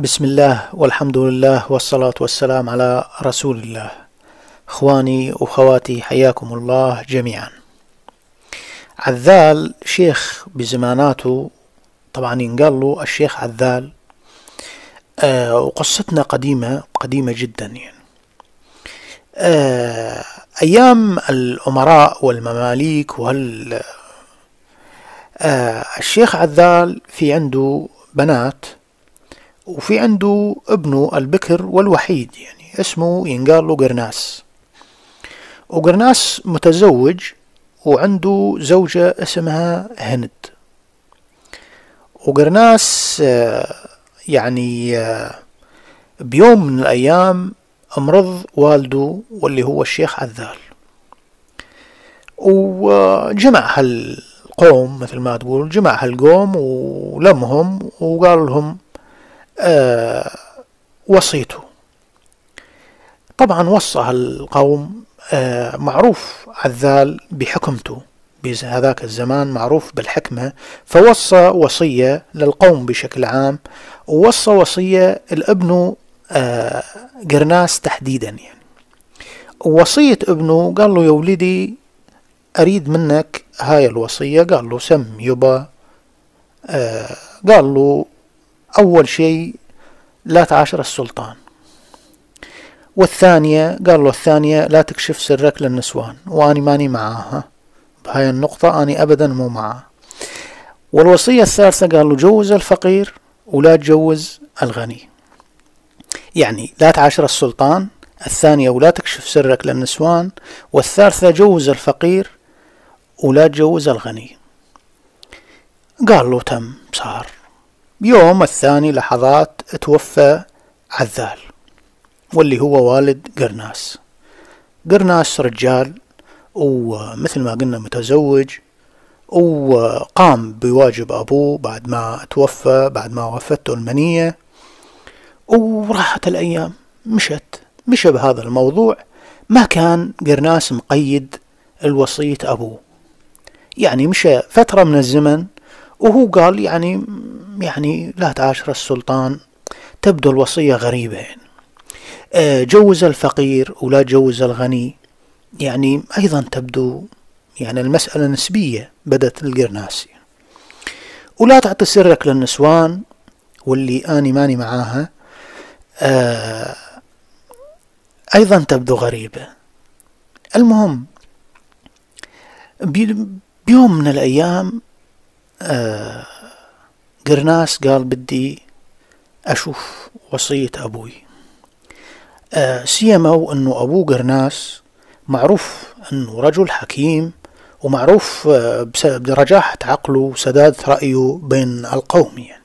بسم الله والحمد لله والصلاة والسلام على رسول الله إخواني وخواتي حياكم الله جميعا عذال شيخ بزماناته طبعا ينقال له الشيخ عذال آه وقصتنا قديمة قديمة جدا يعني آه أيام الأمراء والمماليك وال آه الشيخ عذال في عنده بنات وفي عنده ابنه البكر والوحيد يعني اسمه ينقال له قرناس وقرناس متزوج وعنده زوجة اسمها هند وقرناس آه، يعني آه، بيوم من الأيام مرض والده واللي هو الشيخ عذال وجمع هالقوم مثل ما تقول جمع هالقوم ولمهم وقال لهم آه، وصيته طبعا وصى القوم آه، معروف عذال بحكمته بهذاك الزمان معروف بالحكمة فوصى وصية للقوم بشكل عام ووصى وصية لابنه آه، قرناس تحديدا يعني وصية ابنه قال له يا ولدي أريد منك هاي الوصية قال له سم يبا قال له أول شيء لا تعاشر السلطان والثانية قال له الثانية لا تكشف سرك للنسوان وأني ماني معاها بهاي النقطة أني أبدا مو معها والوصية الثالثة قال له جوز الفقير ولا تجوز الغني يعني لا تعاشر السلطان الثانية ولا تكشف سرك للنسوان والثالثة جوز الفقير ولا تجوز الغني قال له تم صار بيوم الثاني لحظات توفى عذال واللي هو والد قرناس قرناس رجال ومثل ما قلنا متزوج وقام بواجب أبوه بعد ما توفى بعد ما وفته المنية وراحت الأيام مشت مشى بهذا الموضوع ما كان قرناس مقيد الوصية أبوه يعني مشى فترة من الزمن وهو قال يعني يعني لا تعاشر السلطان تبدو الوصية غريبة يعني. آه، جوز الفقير ولا جوز الغني يعني أيضا تبدو يعني المسألة نسبية بدت القرناسي يعني. ولا تعطي سرك للنسوان واللي أني ماني معاها آه، أيضا تبدو غريبة المهم بيوم من الأيام آه قرناس قال بدي أشوف وصية أبوي آه سيما أنه أبوه قرناس معروف أنه رجل حكيم ومعروف آه، برجاحة عقله وسدادة رأيه بين القوم يعني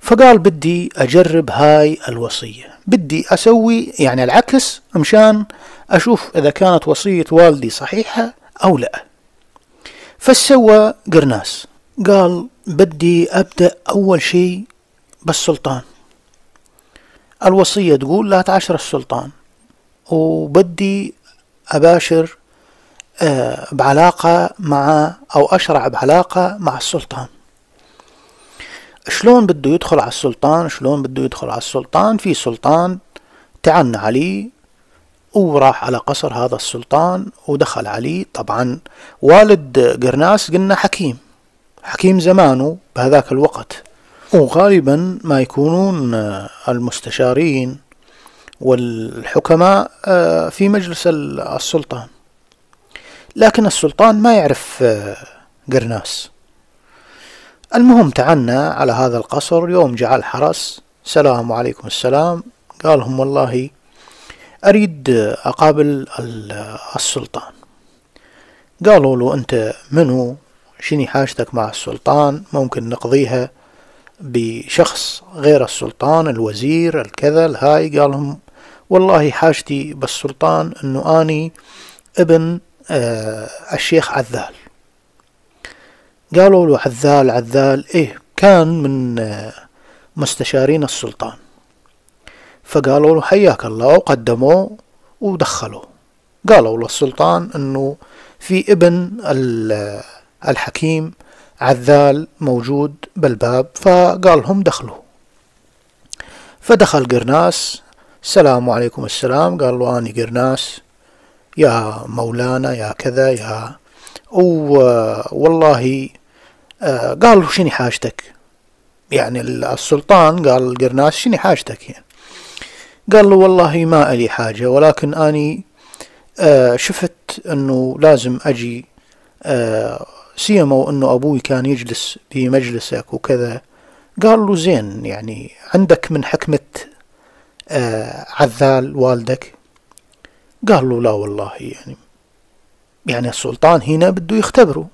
فقال بدي أجرب هاي الوصية بدي أسوي يعني العكس مشان أشوف إذا كانت وصية والدي صحيحة أو لا فسوى قرناس قال بدي أبدأ أول شيء بالسلطان الوصية تقول لا تعشر السلطان وبدي أباشر آه، بعلاقة مع أو أشرع بعلاقة مع السلطان شلون بده يدخل على السلطان شلون بده يدخل على السلطان في سلطان تعن عليه وراح على قصر هذا السلطان ودخل عليه طبعا والد قرناس قلنا حكيم حكيم زمانه بهذاك الوقت وغالبا ما يكونون آه، المستشارين والحكماء آه، في مجلس السلطان لكن السلطان ما يعرف آه، قرناس المهم تعنى على هذا القصر يوم جاء الحرس سلام عليكم السلام قالهم والله أريد أقابل السلطان قالوا له أنت منو شني حاجتك مع السلطان ممكن نقضيها بشخص غير السلطان الوزير الكذا الهاي قالهم والله حاجتي بالسلطان انه اني ابن آه الشيخ عذال قالوا له عذال عذال ايه كان من آه مستشارين السلطان فقالوا له حياك الله وقدموه ودخلوه قالوا للسلطان انه في ابن الحكيم عذال موجود بالباب فقال لهم دخلوا فدخل قرناس السلام عليكم السلام قال له أنا قرناس يا مولانا يا كذا يا والله آه، قال له شنو حاجتك يعني السلطان قال قرناس شنو حاجتك يعني قال له والله ما لي حاجة ولكن أني آه، شفت أنه لازم أجي آه، سيما وأنه أبوي كان يجلس بمجلسك وكذا قال له زين يعني عندك من حكمة آه عذال والدك قال له لا والله يعني يعني السلطان هنا بده يختبره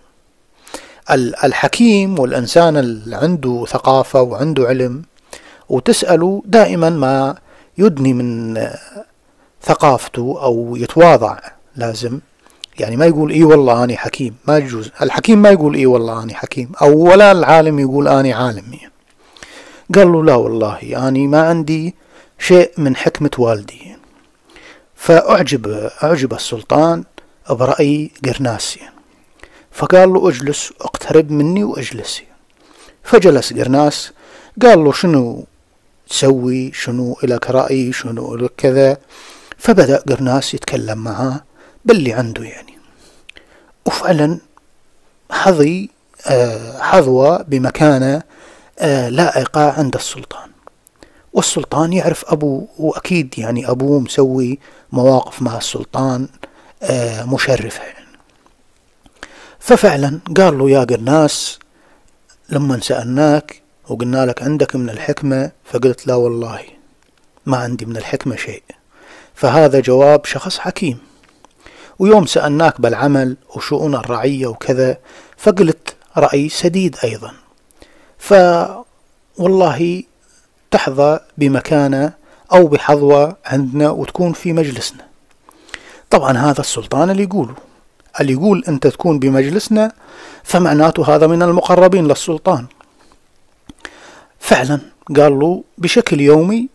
الحكيم والإنسان اللي عنده ثقافة وعنده علم وتسأله دائما ما يدني من آه، ثقافته أو يتواضع لازم يعني ما يقول اي والله اني حكيم ما يجوز الحكيم ما يقول اي والله اني حكيم او ولا العالم يقول اني عالم يعني. قال له لا والله اني ما عندي شيء من حكمة والدي فأعجب أعجب السلطان برأي قرناس فقال له اجلس اقترب مني واجلس فجلس قرناس قال له شنو تسوي شنو إلك رأي شنو إلك كذا فبدأ قرناس يتكلم معاه باللي عنده يعني وفعلا حظي آه، حظوة بمكانة آه، لائقة عند السلطان والسلطان يعرف أبوه وأكيد يعني أبوه مسوي مواقف مع السلطان آه، مشرفة يعني ففعلا قال له يا قرناس لما سألناك وقلنا لك عندك من الحكمة فقلت لا والله ما عندي من الحكمة شيء فهذا جواب شخص حكيم ويوم سألناك بالعمل وشؤون الرعية وكذا فقلت رأي سديد أيضا ف والله تحظى بمكانة أو بحظوة عندنا وتكون في مجلسنا طبعا هذا السلطان اللي يقوله اللي يقول أنت تكون بمجلسنا فمعناته هذا من المقربين للسلطان فعلا قال له بشكل يومي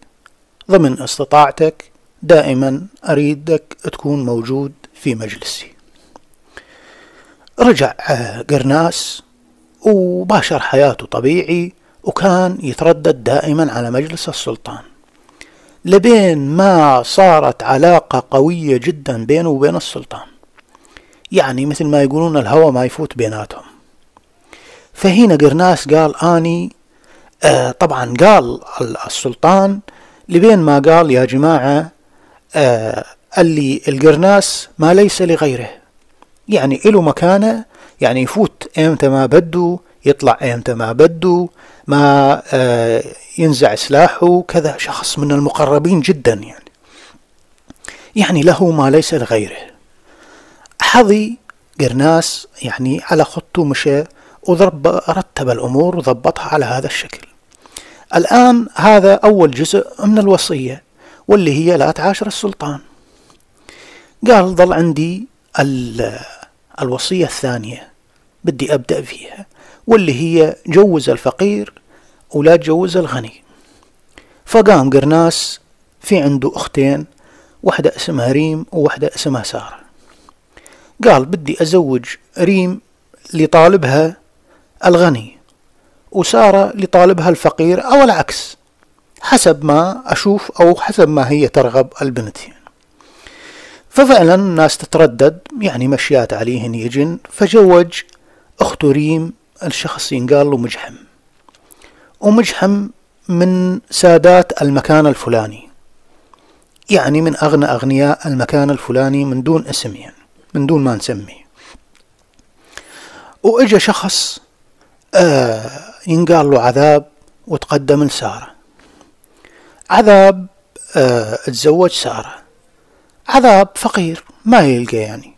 ضمن استطاعتك دائما أريدك تكون موجود في مجلسي رجع آه، قرناس وباشر حياته طبيعي وكان يتردد دائما على مجلس السلطان لبين ما صارت علاقة قوية جدا بينه وبين السلطان يعني مثل ما يقولون الهوى ما يفوت بيناتهم فهنا قرناس قال آني آه طبعا قال السلطان لبين ما قال يا جماعة آه قال لي القرناس ما ليس لغيره يعني له مكانة يعني يفوت امتى ما بده يطلع امتى ما بده ما آه، ينزع سلاحه كذا شخص من المقربين جدا يعني يعني له ما ليس لغيره حظي قرناس يعني على خطه مشى وضرب رتب الأمور وضبطها على هذا الشكل الآن هذا أول جزء من الوصية واللي هي لا تعاشر السلطان قال ظل عندي الوصية الثانية بدي أبدأ فيها واللي هي جوز الفقير ولا تجوز الغني فقام قرناس في عنده أختين واحدة اسمها ريم وواحدة اسمها سارة قال بدي أزوج ريم لطالبها الغني وسارة لطالبها الفقير أو العكس حسب ما أشوف أو حسب ما هي ترغب البنت ففعلا الناس تتردد يعني مشيات عليهن يجن فجوج أخت ريم الشخص ينقال له مجحم ومجحم من سادات المكان الفلاني يعني من أغنى أغنياء المكان الفلاني من دون اسم يعني من دون ما نسمي وإجا شخص آه ينقال له عذاب وتقدم لسارة عذاب آه تزوج سارة عذاب فقير ما يلقى يعني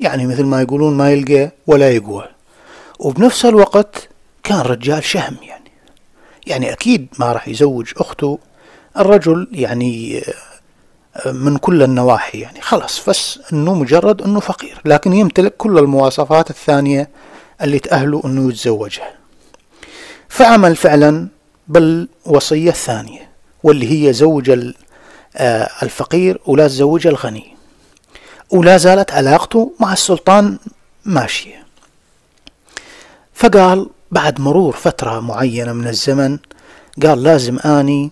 يعني مثل ما يقولون ما يلقى ولا يقوى وبنفس الوقت كان رجال شهم يعني يعني أكيد ما راح يزوج أخته الرجل يعني آه، من كل النواحي يعني خلاص بس أنه مجرد أنه فقير لكن يمتلك كل المواصفات الثانية اللي تأهله أنه يتزوجها فعمل فعلا بالوصية الثانية واللي هي زوج آه، الفقير ولا تزوج الغني ولا زالت علاقته مع السلطان ماشية فقال بعد مرور فترة معينة من الزمن قال لازم أني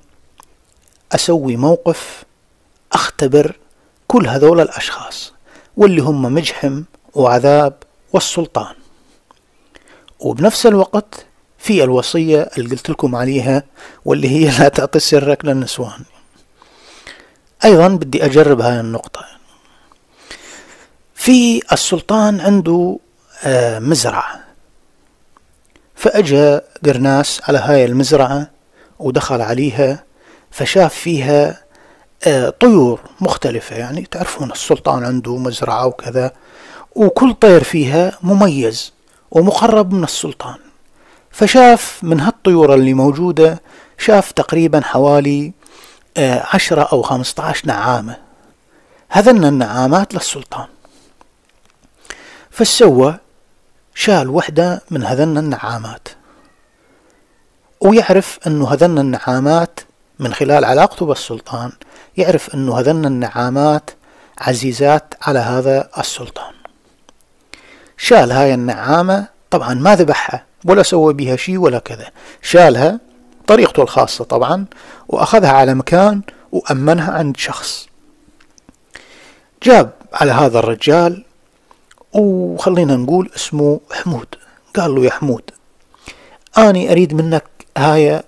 أسوي موقف أختبر كل هذول الأشخاص واللي هم مجحم وعذاب والسلطان وبنفس الوقت في الوصية اللي قلت لكم عليها واللي هي لا تعطي سرك للنسوان أيضا بدي أجرب هاي النقطة في السلطان عنده آه، مزرعة فأجا قرناس على هاي المزرعة ودخل عليها فشاف فيها آه، طيور مختلفة يعني تعرفون السلطان عنده مزرعة وكذا وكل طير فيها مميز ومقرب من السلطان فشاف من هالطيور اللي موجودة شاف تقريبا حوالي آه، عشرة أو خمسة عشر نعامة هذن النعامات للسلطان فالسوى شال وحدة من هذن النعامات ويعرف أنه هذن النعامات من خلال علاقته بالسلطان يعرف أنه هذن النعامات عزيزات على هذا السلطان شال هاي النعامة طبعا ما ذبحها ولا سوى بها شيء ولا كذا شالها بطريقته الخاصة طبعا وأخذها على مكان وأمنها عند شخص جاب على هذا الرجال وخلينا نقول اسمه حمود قال له يا حمود أني أريد منك هاي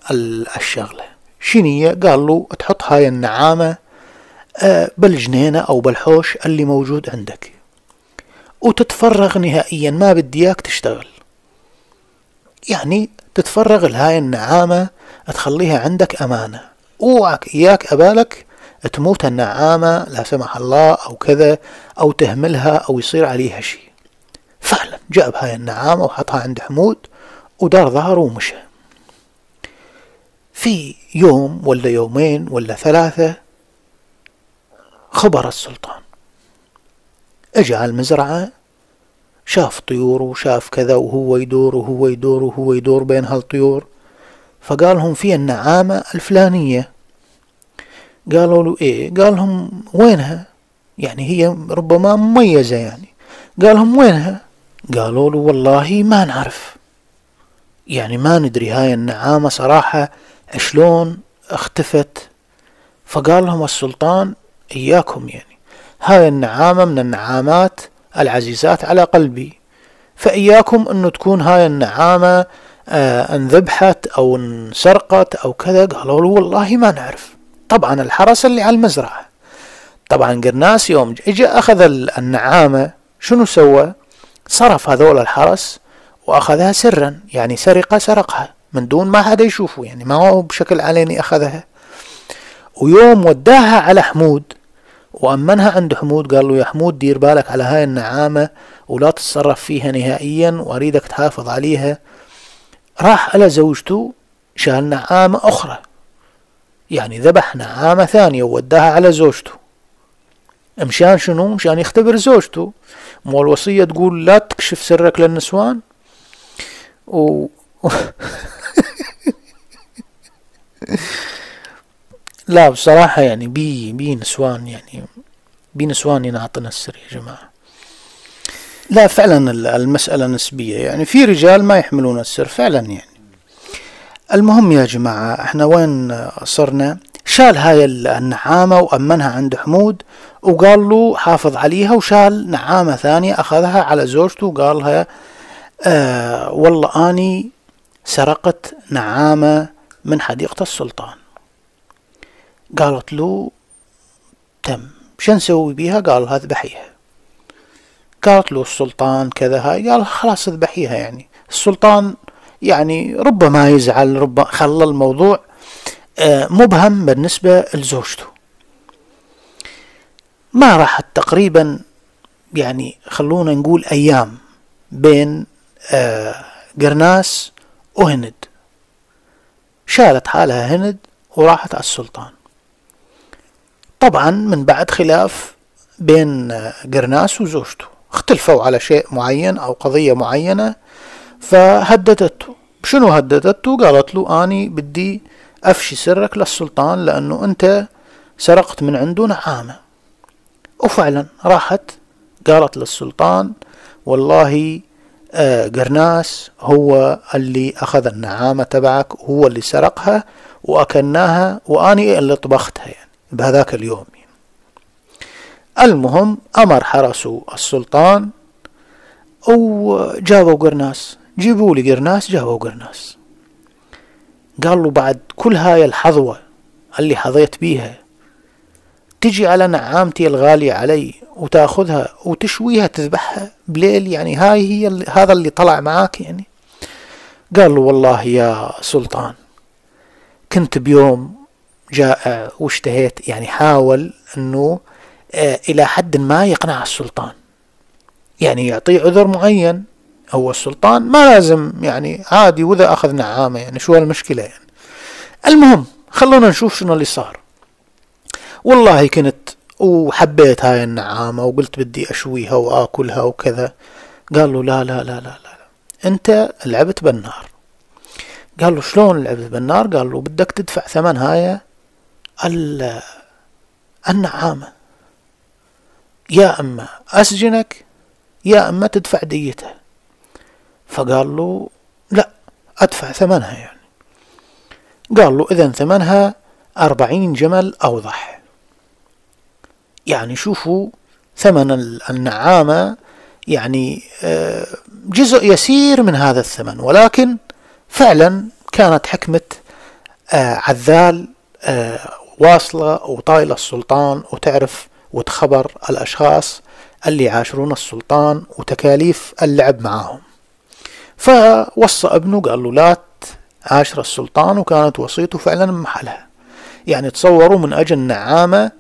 الشغلة شنية قال له تحط هاي النعامة آه، بالجنينة أو بالحوش اللي موجود عندك وتتفرغ نهائيا ما بدي اياك تشتغل يعني تتفرغ لهاي النعامة تخليها عندك أمانة اوعك إياك أبالك تموت النعامة لا سمح الله أو كذا أو تهملها أو يصير عليها شيء فعلا جاب هاي النعامة وحطها عند حمود ودار ظهره ومشى في يوم ولا يومين ولا ثلاثة خبر السلطان اجى على المزرعة شاف طيور وشاف كذا وهو يدور وهو يدور وهو يدور بين هالطيور فقال لهم في النعامة الفلانية قالوا له ايه قال لهم وينها يعني هي ربما مميزة يعني قال لهم وينها قالوا له والله ما نعرف يعني ما ندري هاي النعامة صراحة شلون اختفت فقال لهم السلطان إياكم يعني هاي النعامة من النعامات العزيزات على قلبي فإياكم أنه تكون هاي النعامة آه انذبحت او انسرقت او كذا قالوا له والله ما نعرف طبعا الحرس اللي على المزرعة طبعا قرناس يوم اجى اخذ النعامة شنو سوى صرف هذول الحرس واخذها سرا يعني سرقة سرقها من دون ما حدا يشوفه يعني ما هو بشكل علني اخذها ويوم وداها على حمود وأمنها عند حمود قال له يا حمود دير بالك على هاي النعامة ولا تتصرف فيها نهائيا وأريدك تحافظ عليها راح على زوجته شال نعامة أخرى يعني ذبح نعامة ثانية ووداها على زوجته مشان شنو؟ مشان يختبر زوجته مو الوصية تقول لا تكشف سرك للنسوان و لا بصراحة يعني بي بي نسوان يعني بي نسوان ينعطنا السر يا جماعة لا فعلا المسألة نسبية يعني في رجال ما يحملون السر فعلا يعني المهم يا جماعة احنا وين صرنا شال هاي النعامة وأمنها عند حمود وقال له حافظ عليها وشال نعامة ثانية أخذها على زوجته وقالها آه والله أني سرقت نعامة من حديقة السلطان قالت له تم شو نسوي بيها قال بحيها قالت له السلطان كذا هاي قال خلاص اذبحيها يعني السلطان يعني ربما يزعل ربما خلى الموضوع آه، مبهم بالنسبة لزوجته ما راحت تقريبا يعني خلونا نقول أيام بين آه، قرناس وهند شالت حالها هند وراحت على السلطان طبعا من بعد خلاف بين آه، قرناس وزوجته اختلفوا على شيء معين أو قضية معينة فهددته شنو هددته قالت له أني بدي أفشي سرك للسلطان لأنه أنت سرقت من عنده نعامة وفعلا راحت قالت للسلطان والله آه قرناس هو اللي أخذ النعامة تبعك هو اللي سرقها وأكلناها وأني اللي طبختها يعني بهذاك اليوم المهم أمر حرس السلطان وجابوا قرناس جيبوا لي قرناس جابوا قرناس قال له بعد كل هاي الحظوة اللي حظيت بيها تجي على نعامتي الغالية علي وتاخذها وتشويها تذبحها بليل يعني هاي هي اللي هذا اللي طلع معاك يعني قال له والله يا سلطان كنت بيوم جائع واشتهيت يعني حاول انه آه، إلى حد ما يقنع السلطان يعني يعطيه عذر معين هو السلطان ما لازم يعني عادي وإذا أخذ نعامة يعني شو المشكلة يعني المهم خلونا نشوف شنو اللي صار والله كنت وحبيت هاي النعامة وقلت بدي أشويها وآكلها وكذا قال له لا لا لا لا لا أنت لعبت بالنار قال له شلون لعبت بالنار قال له بدك تدفع ثمن هاي النعامة يا أما أسجنك يا أما تدفع ديتها فقال له لا أدفع ثمنها يعني قال له إذا ثمنها أربعين جمل أوضح يعني شوفوا ثمن النعامة يعني آه، جزء يسير من هذا الثمن ولكن فعلا كانت حكمة آه، عذال آه، واصلة وطايلة السلطان وتعرف وتخبر الأشخاص اللي يعاشرون السلطان وتكاليف اللعب معاهم فوصى ابنه قال له لا عاشر السلطان وكانت وصيته فعلا محلها يعني تصوروا من أجل نعامة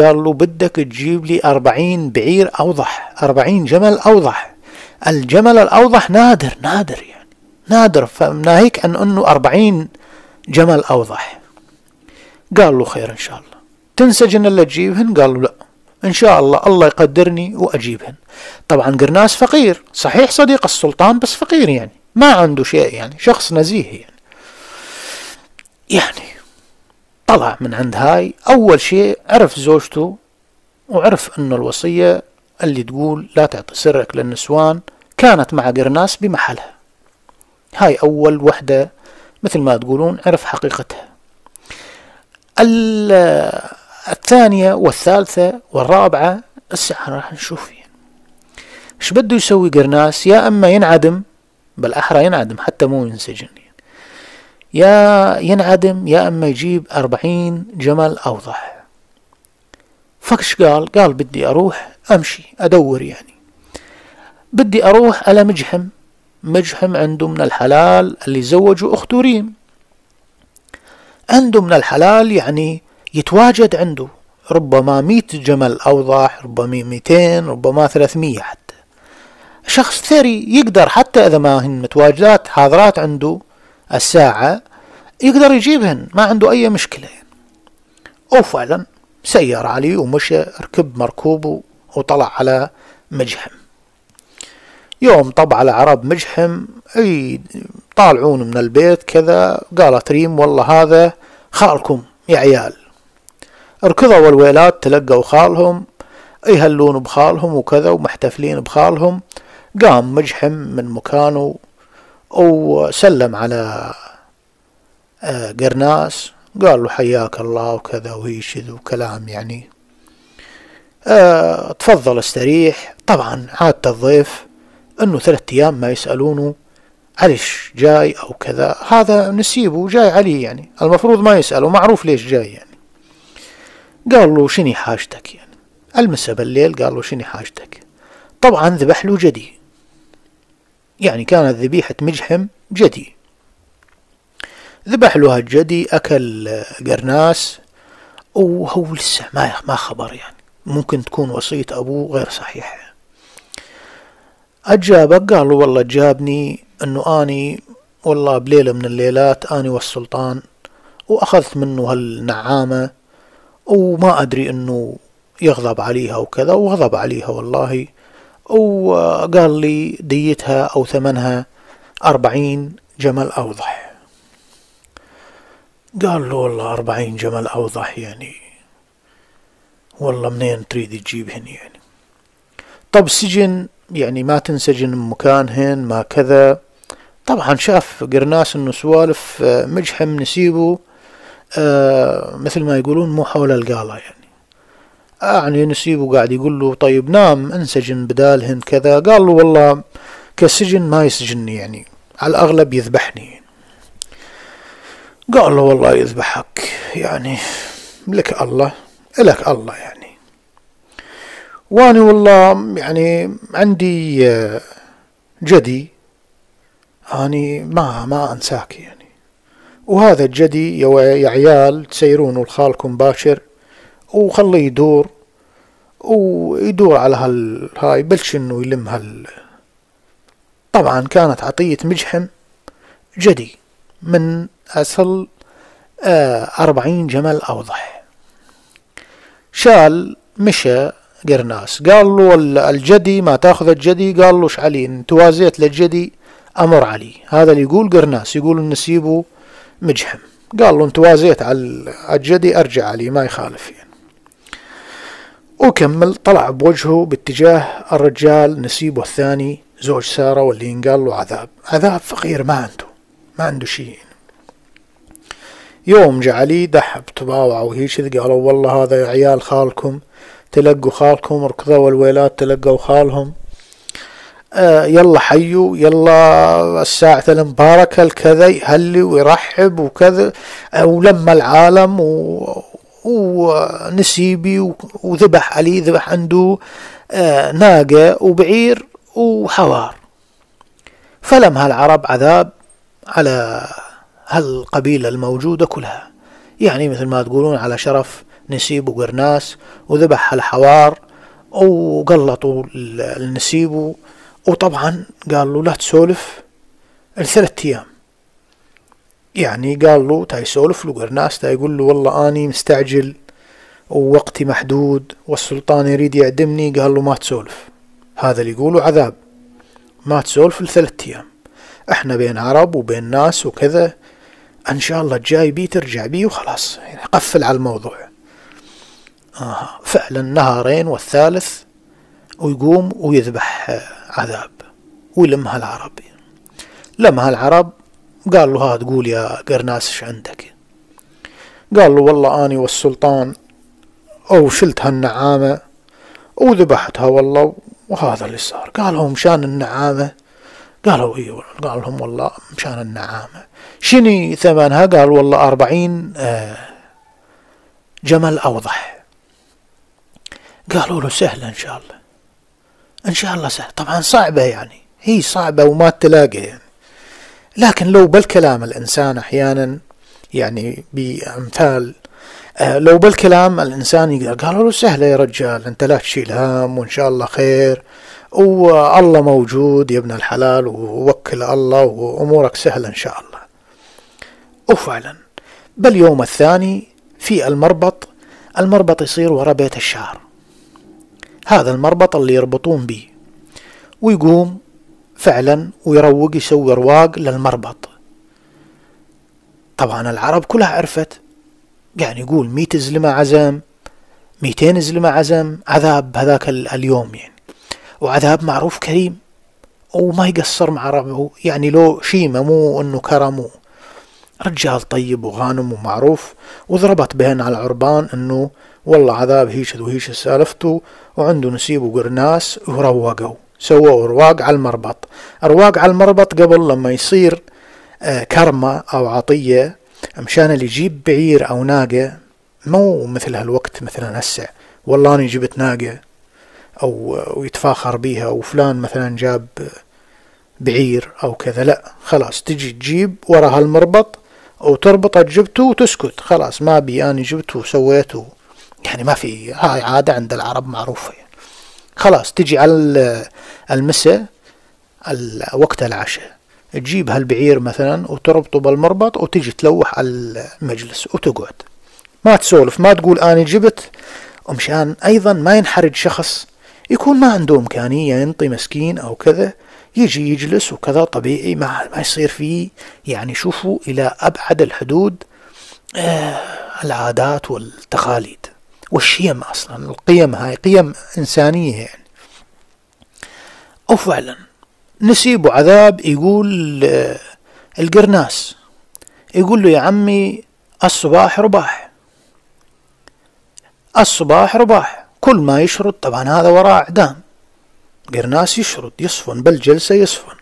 قال له بدك تجيب لي أربعين بعير أوضح أربعين جمل أوضح الجمل الأوضح نادر نادر يعني نادر فناهيك عن أنه أربعين جمل أوضح قال له خير إن شاء الله تنسجن اللي تجيبهن قال له لا إن شاء الله الله يقدرني وأجيبهن طبعا قرناس فقير صحيح صديق السلطان بس فقير يعني ما عنده شيء يعني شخص نزيه يعني يعني طلع من عند هاي أول شيء عرف زوجته وعرف أنه الوصية اللي تقول لا تعطي سرك للنسوان كانت مع قرناس بمحلها هاي أول وحدة مثل ما تقولون عرف حقيقتها الثانية والثالثة والرابعة الساعة راح نشوف فيها يعني. ايش بده يسوي قرناس يا اما ينعدم بالاحرى ينعدم حتى مو ينسجن يعني. يا ينعدم يا اما يجيب أربعين جمل اوضح فكش قال قال بدي اروح امشي ادور يعني بدي اروح على مجحم مجحم عنده من الحلال اللي زوجوا اخت ريم عنده من الحلال يعني يتواجد عنده ربما مئة جمل أوضح ربما مئتين ربما ثلاثمية حتى شخص ثري يقدر حتى إذا ما هن متواجدات حاضرات عنده الساعة يقدر يجيبهن ما عنده أي مشكلة أو فعلا سير عليه ومشى ركب مركوبه وطلع على مجحم يوم طبع عرب مجحم اي طالعون من البيت كذا قالت ريم والله هذا خالكم يا عيال ركضوا الويلات تلقوا خالهم يهلون بخالهم وكذا ومحتفلين بخالهم قام مجحم من مكانه وسلم على آه، قرناس قال له حياك الله وكذا ويشذ وكلام يعني آه، تفضل استريح طبعا عادة الضيف انه ثلاثة ايام ما يسألونه عليش جاي او كذا هذا نسيبه جاي عليه يعني المفروض ما يسأله معروف ليش جاي يعني قال له شني حاجتك يعني المسه بالليل قال له شني حاجتك طبعا ذبح له جدي يعني كانت ذبيحة مجحم جدي ذبح له هالجدي أكل قرناس وهو لسه ما ما خبر يعني ممكن تكون وصية أبوه غير صحيحة أجابك قال له والله جابني أنه أني والله بليلة من الليلات أني والسلطان وأخذت منه هالنعامة وما أدري أنه يغضب عليها وكذا وغضب عليها والله وقال لي ديتها أو ثمنها أربعين جمل أوضح قال له والله أربعين جمل أوضح يعني والله منين تريد تجيبهن يعني طب سجن يعني ما تنسجن مكانهن ما كذا طبعا شاف قرناس انه سوالف آه، مجحم نسيبه آه مثل ما يقولون مو حول القالة يعني آه، يعني نسيبه قاعد يقول له طيب نام انسجن بدالهن كذا قال له والله كسجن ما يسجني يعني على الأغلب يذبحني قال له والله يذبحك يعني لك الله لك الله يعني وأنا والله يعني عندي آه، جدي أني ما ما أنساك يعني وهذا الجدي يا عيال تسيرون لخالكم باشر وخليه يدور ويدور على هال هاي بلش انه يلم هال طبعا كانت عطية مجحم جدي من أصل آه، أربعين جمل أوضح شال مشى قرناس قال له الجدي ما تاخذ الجدي قال له شعلي ان توازيت للجدي أمر علي هذا اللي يقول قرناس يقول نسيبه مجحم قال له انت وازيت على الجدي ارجع علي ما يخالف يعني وكمل طلع بوجهه باتجاه الرجال نسيبه الثاني زوج سارة واللي ينقال له عذاب عذاب فقير ما عنده ما عنده شيء يوم جعلي دحب تباوع وهيش قالوا والله هذا عيال خالكم تلقوا خالكم ركضوا الويلات تلقوا خالهم آه، يلا حيوا يلا الساعة المباركة الكذا يهلي ويرحب وكذا ولما العالم و ونسيبي وذبح علي ذبح عنده آه، ناقة وبعير وحوار فلمها العرب عذاب على هالقبيلة الموجودة كلها يعني مثل ما تقولون على شرف نسيب وقرناس وذبح الحوار وقلطوا النسيب وطبعا قال له لا تسولف لثلاث أيام يعني قال له تا يسولف له قرناس تا يقول له والله أني مستعجل ووقتي محدود والسلطان يريد يعدمني قال له ما تسولف هذا اللي يقوله عذاب ما تسولف لثلاث أيام احنا بين عرب وبين ناس وكذا ان شاء الله الجاي بي ترجع بي وخلاص يعني قفل على الموضوع آه فعلا نهارين والثالث ويقوم ويذبح عذاب ولمها العرب لمها العرب قال له ها تقول يا قرناس ايش عندك قال له والله اني والسلطان او شلت هالنعامة وذبحتها والله وهذا اللي صار قال لهم مشان النعامة قالوا ايوه قال لهم والله مشان النعامة شني ثمنها قال والله أربعين آه، جمل أوضح قالوا له سهلة إن شاء الله ان شاء الله سهل طبعا صعبه يعني هي صعبه وما تلاقى يعني لكن لو بالكلام الانسان احيانا يعني بامثال آه لو بالكلام الانسان يقدر قالوا له سهله يا رجال انت لا تشيل هم وان شاء الله خير والله موجود يا ابن الحلال ووكل الله وامورك سهله ان شاء الله وفعلا باليوم الثاني في المربط المربط يصير ورا بيت الشعر هذا المربط اللي يربطون به ويقوم فعلا ويروق يسوي رواق للمربط طبعا العرب كلها عرفت يعني يقول ميت زلمة عزم ميتين زلمة عزم عذاب هذاك اليوم يعني وعذاب معروف كريم وما يقصر مع ربعه يعني لو شيمة مو انه كرمه رجال طيب وغانم ومعروف وضربت بين على العربان انه والله عذاب هيش وهيش سالفته وعنده نسيب وقرناس وروقوا سووا رواق على المربط رواق على المربط قبل لما يصير آه، كرمة أو عطية مشان اللي يجيب بعير أو ناقة مو مثل هالوقت مثلا هسه والله أنا جبت ناقة أو ويتفاخر آه، بيها وفلان مثلا جاب بعير أو كذا لا خلاص تجي تجيب ورا هالمربط وتربطه جبته وتسكت خلاص ما بي أنا جبته وسويته يعني ما في هاي عادة عند العرب معروفة يعني. خلاص تجي على المساء وقت العشاء تجيب هالبعير مثلا وتربطه بالمربط وتجي تلوح على المجلس وتقعد ما تسولف ما تقول أنا جبت ومشان أيضا ما ينحرج شخص يكون ما عنده إمكانية ينطي مسكين أو كذا يجي يجلس وكذا طبيعي ما, ما يصير فيه يعني شوفوا إلى أبعد الحدود آه العادات والتقاليد والشيم أصلا القيم هاي قيم إنسانية يعني أو فعلا نسيب عذاب يقول آه، القرناس يقول له يا عمي الصباح رباح الصباح رباح كل ما يشرد طبعا هذا وراء إعدام قرناس يشرد يصفن بل جلسة يصفن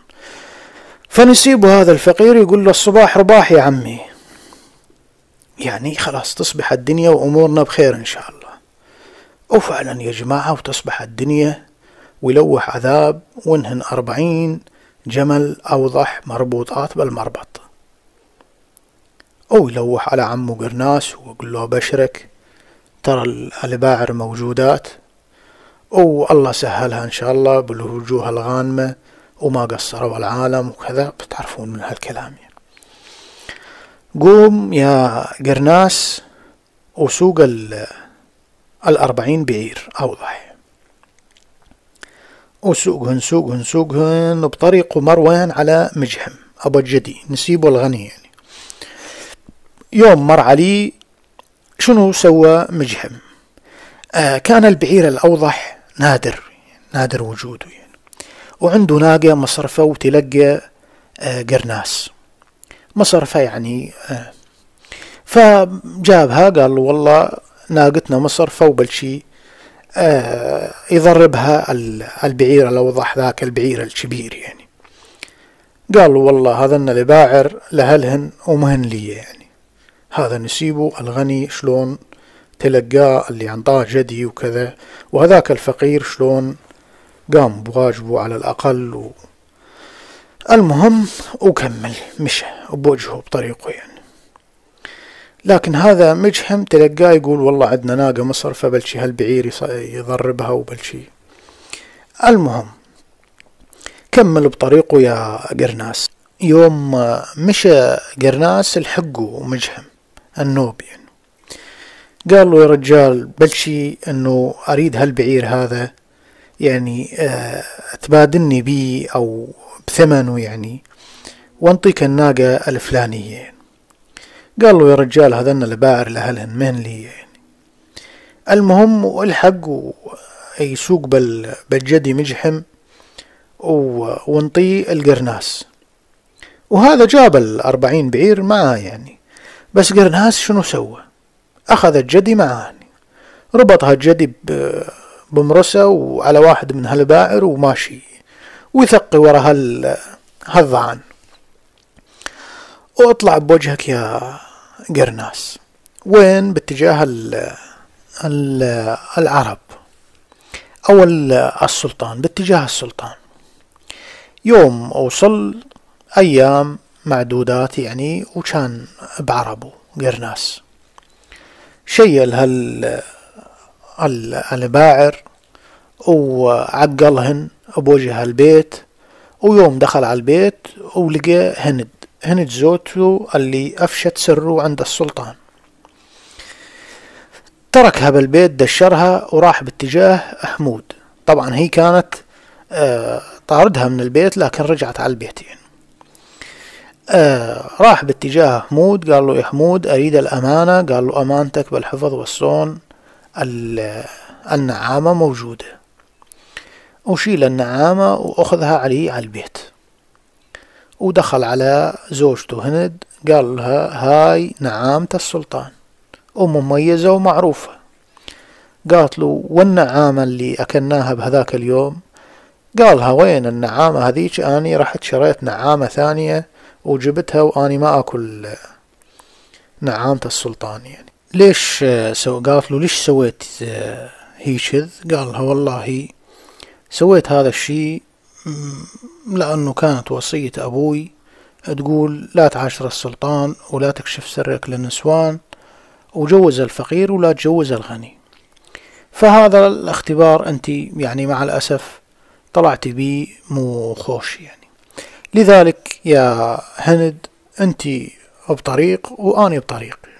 فنسيب هذا الفقير يقول له الصباح رباح يا عمي يعني خلاص تصبح الدنيا وأمورنا بخير إن شاء الله وفعلا يا جماعة وتصبح الدنيا ويلوح عذاب وانهن أربعين جمل أوضح مربوطات بالمربط أو يلوح على عمو قرناس ويقول له بشرك ترى الباعر موجودات والله سهلها إن شاء الله بالوجوه الغانمة وما قصروا العالم وكذا بتعرفون من هالكلام يعني. قوم يا قرناس وسوق الأربعين بعير أوضح وسوقهن سوقهن سوقهن بطريق مروان على مجهم أبو الجدي نسيبه الغني يعني يوم مر علي شنو سوى مجهم آه كان البعير الأوضح نادر نادر وجوده يعني وعنده ناقة مصرفة وتلقى آه قرناس مصرفه يعني آه. فجابها قال والله ناقتنا مصرفه وبلشي آه، يضربها البعير الأوضح ذاك البعير الكبير يعني قال والله هذا اللي باعر لهلهن ومهن لي يعني هذا نسيبه الغني شلون تلقاه اللي عطاه جدي وكذا وهذاك الفقير شلون قام بواجبه على الأقل و المهم وكمل مشى بوجهه بطريقه يعني لكن هذا مجهم تلقاه يقول والله عندنا ناقة مصر فبلشي هالبعير يضربها وبلشي المهم كمل بطريقه يا قرناس يوم مشى قرناس الحق ومجهم النوب يعني قال له يا رجال بلشي انه اريد هالبعير هذا يعني آه، تبادلني بيه أو بثمنه يعني وانطيك الناقة الفلانية يعني. قال له يا رجال هذن البائر لأهلهن مهن لي يعني المهم والحق يسوق بل بالجدي مجحم وانطيه القرناس وهذا جاب الأربعين بعير معاه يعني بس قرناس شنو سوى أخذ الجدي معاه ربطها الجدي بمرسه وعلى واحد من هالبائر وماشي ويثقي ورا هال هالظعن واطلع بوجهك يا قرناس وين باتجاه ال ال العرب او السلطان باتجاه السلطان يوم اوصل ايام معدودات يعني وكان بعربه قرناس شيل هال الباعر وعقلهن بوجه البيت ويوم دخل على البيت ولقى هند هند زوجته اللي أفشت سره عند السلطان تركها بالبيت دشرها وراح باتجاه حمود طبعا هي كانت آه، طاردها من البيت لكن رجعت على البيت يعني آه، راح باتجاه حمود قال له يا حمود أريد الأمانة قال له أمانتك بالحفظ والصون النعامة موجودة أشيل النعامة وأخذها علي على البيت ودخل على زوجته هند قال لها هاي نعامة السلطان ومميزة ومعروفة قالت له والنعامة اللي أكلناها بهذاك اليوم قالها وين النعامة هذيك أني رحت شريت نعامة ثانية وجبتها وأني ما أكل نعامة السلطان يعني ليش آه، سو قالت له ليش سويت آه، هيشذ قال لها والله سويت هذا الشيء لأنه كانت وصية أبوي تقول لا تعاشر السلطان ولا تكشف سرك للنسوان وجوز الفقير ولا تجوز الغني فهذا الاختبار أنت يعني مع الأسف طلعت بيه مو خوش يعني لذلك يا هند أنت بطريق وأني بطريقي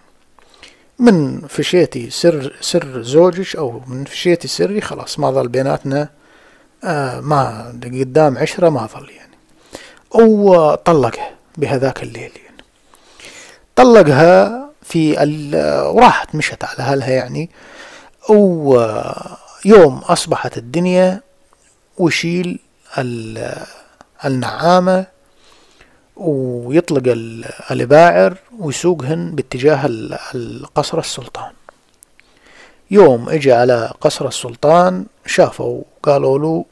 من فشيتي سر سر زوجك او من فشيتي سري خلاص ما ظل بيناتنا آه ما قدام عشرة ما ظل يعني او طلقها بهذاك الليل يعني طلقها في وراحت مشت على اهلها يعني ويوم اصبحت الدنيا وشيل النعامة ويطلق الباعر ويسوقهن باتجاه قصر السلطان يوم اجى على قصر السلطان شافوا قالوا له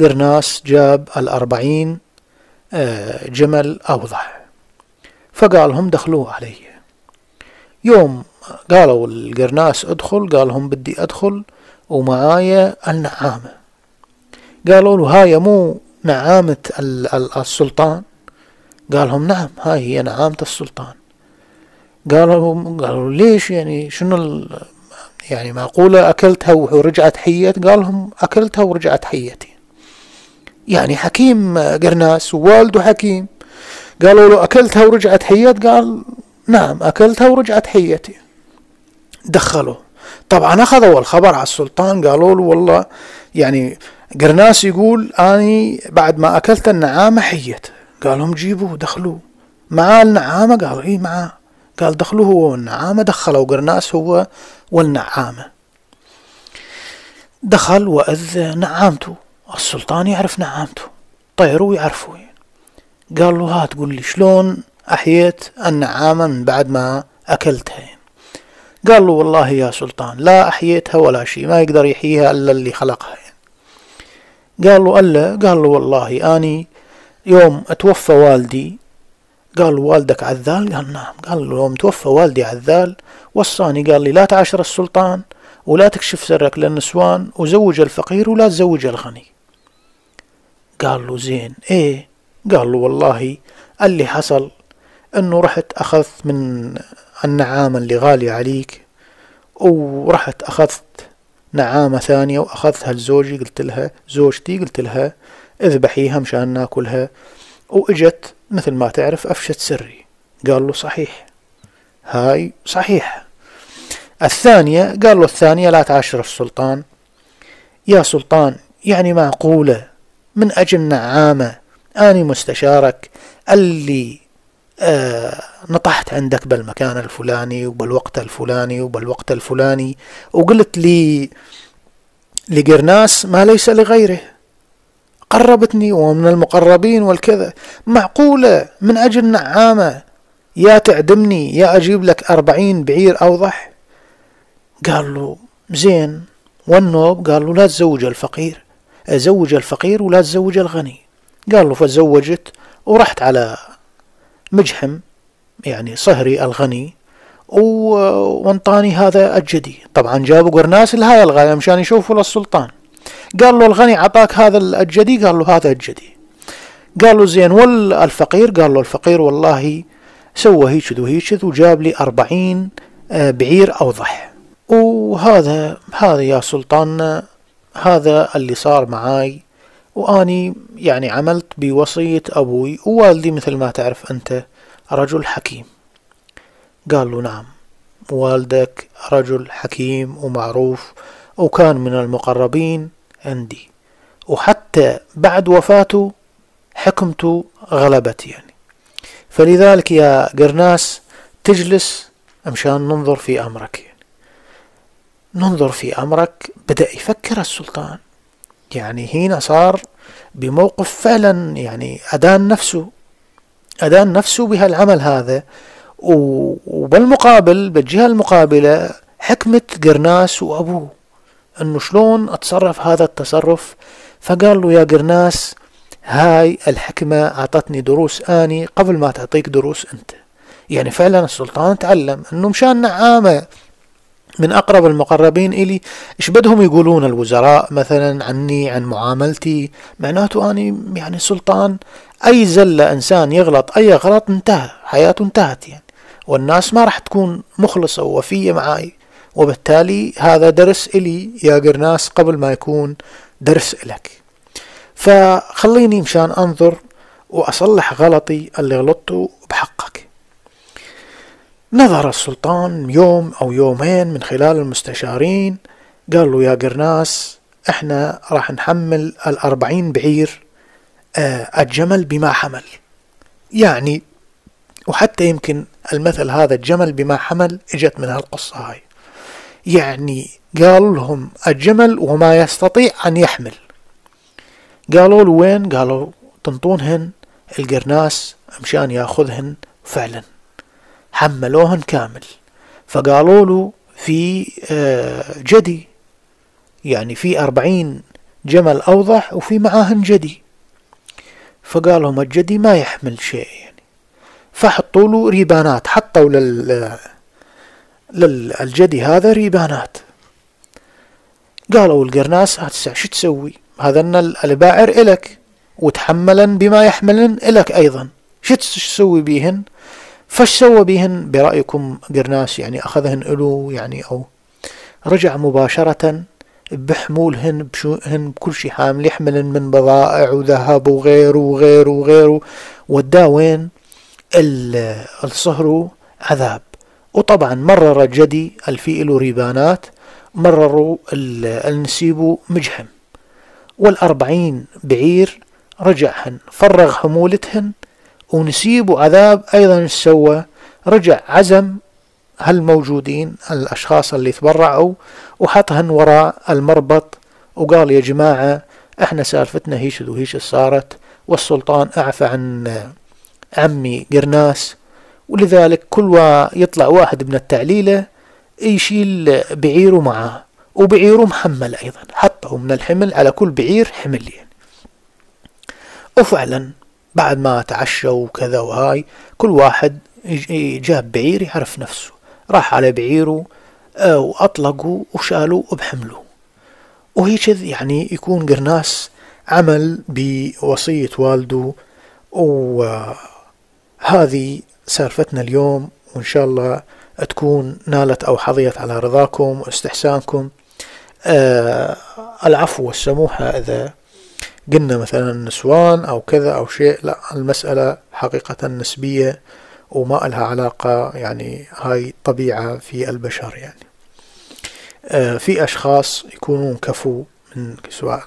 قرناس جاب الأربعين آه، جمل أوضح فقالهم دخلوه علي يوم قالوا القرناس ادخل قالهم بدي ادخل ومعايا النعامة قالوا له هاي مو نعامة السلطان قالهم نعم هاي هي نعامة السلطان قالوا قالوا ليش يعني شنو يعني معقولة أكلتها ورجعت حيت قالهم أكلتها ورجعت حيتي يعني حكيم قرناس ووالده حكيم قالوا له أكلتها ورجعت حيت قال نعم أكلتها ورجعت حيتي دخلوا طبعا أخذوا الخبر على السلطان قالوا له والله يعني قرناس يقول أني بعد ما أكلت النعامة حيت قالهم جيبوا جيبوه دخلوه معاه النعامة قالوا إيه معاه قال دخلوه هو والنعامة دخلوا قرناس هو والنعامة دخل وأذ نعامته السلطان يعرف نعامته طيروا يعرفوا قال له ها تقول لي شلون أحيت النعامة من بعد ما أكلتها قال له والله يا سلطان لا أحييتها ولا شيء ما يقدر يحييها إلا اللي خلقها قال له ألا قال له والله أني يوم اتوفى والدي قال والدك عذال قال نعم قال يوم توفى والدي عذال وصاني قال لي لا تعاشر السلطان ولا تكشف سرك للنسوان وزوج الفقير ولا تزوج الغني قال له زين ايه قال له والله اللي حصل انه رحت اخذت من النعامة اللي غالية عليك ورحت اخذت نعامة ثانية واخذتها لزوجي قلت لها زوجتي قلت لها اذبحيها مشان ناكلها واجت مثل ما تعرف أفشت سري قال له صحيح هاي صحيح الثانية قال له الثانية لا تعاشر السلطان يا سلطان يعني معقولة من أجل نعامة أني مستشارك اللي آه نطحت عندك بالمكان الفلاني وبالوقت الفلاني وبالوقت الفلاني وقلت لي لقرناس ما ليس لغيره قربتني ومن المقربين والكذا معقولة من أجل نعامة يا تعدمني يا أجيب لك أربعين بعير أوضح قال له زين والنوب قال له لا تزوج الفقير أزوج الفقير ولا تزوج الغني قال له فتزوجت ورحت على مجحم يعني صهري الغني وانطاني هذا الجدي طبعا جابوا قرناس لهاي الغاية مشان يشوفوا للسلطان قال له الغني عطاك هذا الجدي قال له هذا الجدي قال له زين والفقير قال له الفقير والله سوى هيشذ وهيشذ وجاب لي أربعين آه، بعير أوضح وهذا هذا يا سلطان هذا اللي صار معاي وأني يعني عملت بوصية أبوي ووالدي مثل ما تعرف أنت رجل حكيم قال له نعم والدك رجل حكيم ومعروف وكان من المقربين عندي وحتى بعد وفاته حكمته غلبت يعني فلذلك يا قرناس تجلس مشان ننظر في أمرك يعني. ننظر في أمرك بدأ يفكر السلطان يعني هنا صار بموقف فعلا يعني أدان نفسه أدان نفسه بهالعمل هذا وبالمقابل بالجهة المقابلة حكمة قرناس وأبوه انه شلون اتصرف هذا التصرف فقال له يا قرناس هاي الحكمة أعطتني دروس آني قبل ما تعطيك دروس أنت يعني فعلا السلطان تعلم أنه مشان نعامة من أقرب المقربين إلي إيش بدهم يقولون الوزراء مثلا عني عن معاملتي معناته أني يعني سلطان أي زلة إنسان يغلط أي غلط انتهى حياته انتهت يعني والناس ما راح تكون مخلصة ووفية معاي وبالتالي هذا درس إلي يا قرناس قبل ما يكون درس إلك فخليني مشان أنظر وأصلح غلطي اللي غلطته بحقك نظر السلطان يوم أو يومين من خلال المستشارين قال له يا قرناس احنا راح نحمل الأربعين بعير آه، الجمل بما حمل يعني وحتى يمكن المثل هذا الجمل بما حمل اجت من هالقصة هاي يعني قال لهم الجمل وما يستطيع أن يحمل قالوا له وين قالوا تنطونهن القرناس مشان ياخذهن فعلا حملوهن كامل فقالوا له في آه، جدي يعني في أربعين جمل أوضح وفي معاهن جدي فقال لهم الجدي ما يحمل شيء يعني فحطوا له ريبانات حطوا لل للجدي هذا ريبانات قالوا القرناس هتسع شو تسوي ان الباعر إلك وتحملا بما يحملن إلك أيضا شو تسوي بيهن فش سوى بيهن برأيكم قرناس يعني أخذهن إلو يعني أو رجع مباشرة بحمولهن بشوهن بكل شيء حامل يحملن من بضائع وذهب وغيره وغيره وغيره وداه وين الصهر عذاب وطبعا مرر الجدي الفي له ريبانات مرروا النسيبو مجحم والأربعين بعير رجعهن فرغ حمولتهن ونسيبو عذاب أيضا سوى رجع عزم هالموجودين الأشخاص اللي تبرعوا وحطهن وراء المربط وقال يا جماعة احنا سالفتنا هيش وهيش صارت والسلطان أعفى عن عمي قرناس ولذلك كل وا يطلع واحد من التعليلة يشيل بعيره معاه وبعيره محمل أيضا حطه من الحمل على كل بعير حمل يعني وفعلا بعد ما تعشوا وكذا وهاي كل واحد جاب بعير يعرف نفسه راح على بعيره آه، وأطلقوا وشالوا وبحملوا وهيك يعني يكون قرناس عمل بوصية والده وهذه آه، سالفتنا اليوم وإن شاء الله تكون نالت أو حظيت على رضاكم واستحسانكم آه العفو والسموحة إذا قلنا مثلا نسوان أو كذا أو شيء لا المسألة حقيقة نسبية وما لها علاقة يعني هاي طبيعة في البشر يعني آه في أشخاص يكونون كفو من سواء